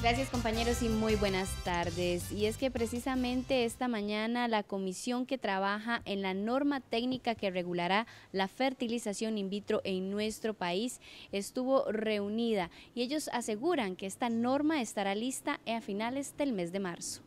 Gracias compañeros y muy buenas tardes. Y es que precisamente esta mañana la comisión que trabaja en la norma técnica que regulará la fertilización in vitro en nuestro país estuvo reunida y ellos aseguran que esta norma estará lista a finales del mes de marzo.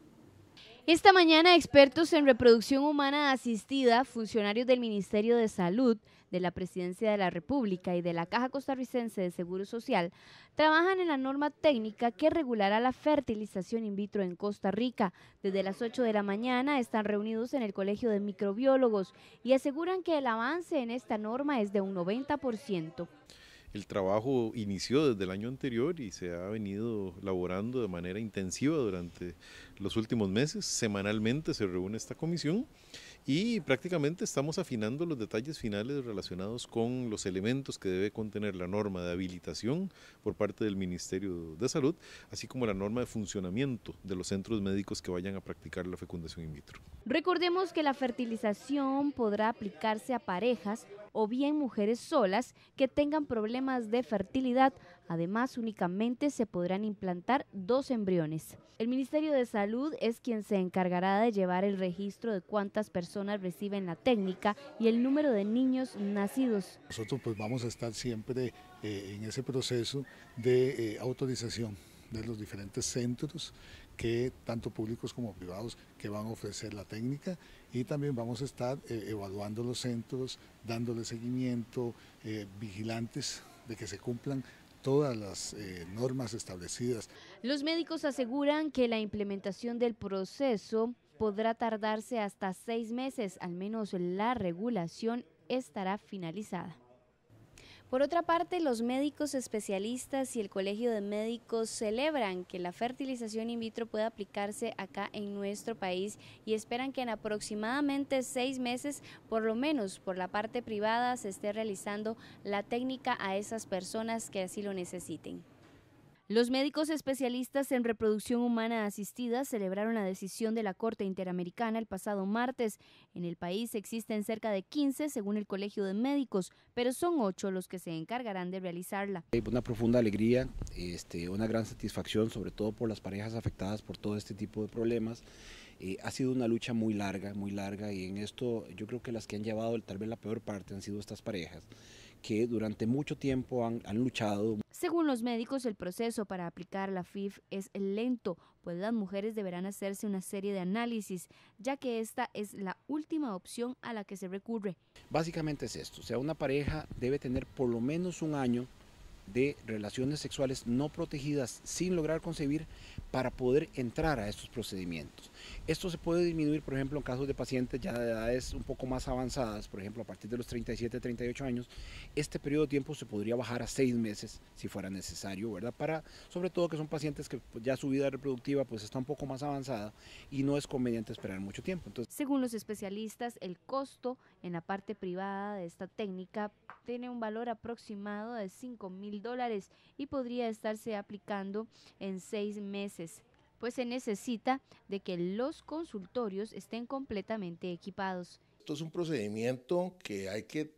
Esta mañana, expertos en reproducción humana asistida, funcionarios del Ministerio de Salud, de la Presidencia de la República y de la Caja Costarricense de Seguro Social, trabajan en la norma técnica que regulará la fertilización in vitro en Costa Rica. Desde las 8 de la mañana están reunidos en el Colegio de Microbiólogos y aseguran que el avance en esta norma es de un 90% el trabajo inició desde el año anterior y se ha venido laborando de manera intensiva durante los últimos meses. Semanalmente se reúne esta comisión y prácticamente estamos afinando los detalles finales relacionados con los elementos que debe contener la norma de habilitación por parte del Ministerio de Salud, así como la norma de funcionamiento de los centros médicos que vayan a practicar la fecundación in vitro. Recordemos que la fertilización podrá aplicarse a parejas o bien mujeres solas que tengan problemas de fertilidad. Además, únicamente se podrán implantar dos embriones. El Ministerio de Salud es quien se encargará de llevar el registro de cuántas personas reciben la técnica y el número de niños nacidos. Nosotros pues vamos a estar siempre eh, en ese proceso de eh, autorización de los diferentes centros que tanto públicos como privados que van a ofrecer la técnica y también vamos a estar eh, evaluando los centros, dándole seguimiento, eh, vigilantes de que se cumplan todas las eh, normas establecidas. Los médicos aseguran que la implementación del proceso podrá tardarse hasta seis meses, al menos la regulación estará finalizada. Por otra parte, los médicos especialistas y el Colegio de Médicos celebran que la fertilización in vitro pueda aplicarse acá en nuestro país y esperan que en aproximadamente seis meses, por lo menos por la parte privada, se esté realizando la técnica a esas personas que así lo necesiten. Los médicos especialistas en reproducción humana asistida celebraron la decisión de la Corte Interamericana el pasado martes. En el país existen cerca de 15 según el Colegio de Médicos, pero son 8 los que se encargarán de realizarla. Hay eh, pues, una profunda alegría, este, una gran satisfacción, sobre todo por las parejas afectadas por todo este tipo de problemas. Eh, ha sido una lucha muy larga, muy larga y en esto yo creo que las que han llevado tal vez la peor parte han sido estas parejas que durante mucho tiempo han, han luchado, según los médicos, el proceso para aplicar la FIF es lento, pues las mujeres deberán hacerse una serie de análisis, ya que esta es la última opción a la que se recurre. Básicamente es esto, o sea, una pareja debe tener por lo menos un año de relaciones sexuales no protegidas sin lograr concebir, para poder entrar a estos procedimientos. Esto se puede disminuir, por ejemplo, en casos de pacientes ya de edades un poco más avanzadas, por ejemplo, a partir de los 37, 38 años, este periodo de tiempo se podría bajar a seis meses si fuera necesario, ¿verdad? Para, sobre todo que son pacientes que pues, ya su vida reproductiva pues está un poco más avanzada y no es conveniente esperar mucho tiempo. Entonces, Según los especialistas, el costo en la parte privada de esta técnica tiene un valor aproximado de 5 mil dólares y podría estarse aplicando en seis meses pues se necesita de que los consultorios estén completamente equipados. Esto es un procedimiento que hay que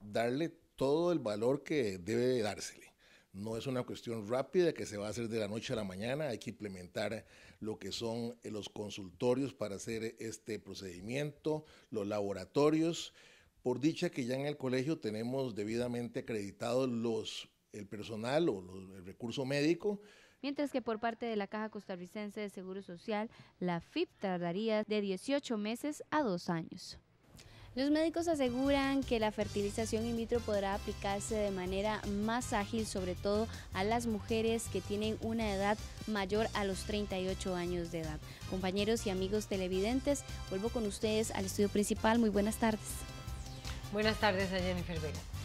darle todo el valor que debe dársele. No es una cuestión rápida que se va a hacer de la noche a la mañana, hay que implementar lo que son eh, los consultorios para hacer este procedimiento, los laboratorios. Por dicha que ya en el colegio tenemos debidamente acreditados el personal o el recurso médico, mientras que por parte de la Caja Costarricense de Seguro Social, la FIP tardaría de 18 meses a 2 años. Los médicos aseguran que la fertilización in vitro podrá aplicarse de manera más ágil, sobre todo a las mujeres que tienen una edad mayor a los 38 años de edad. Compañeros y amigos televidentes, vuelvo con ustedes al estudio principal. Muy buenas tardes. Buenas tardes a Jennifer Vega.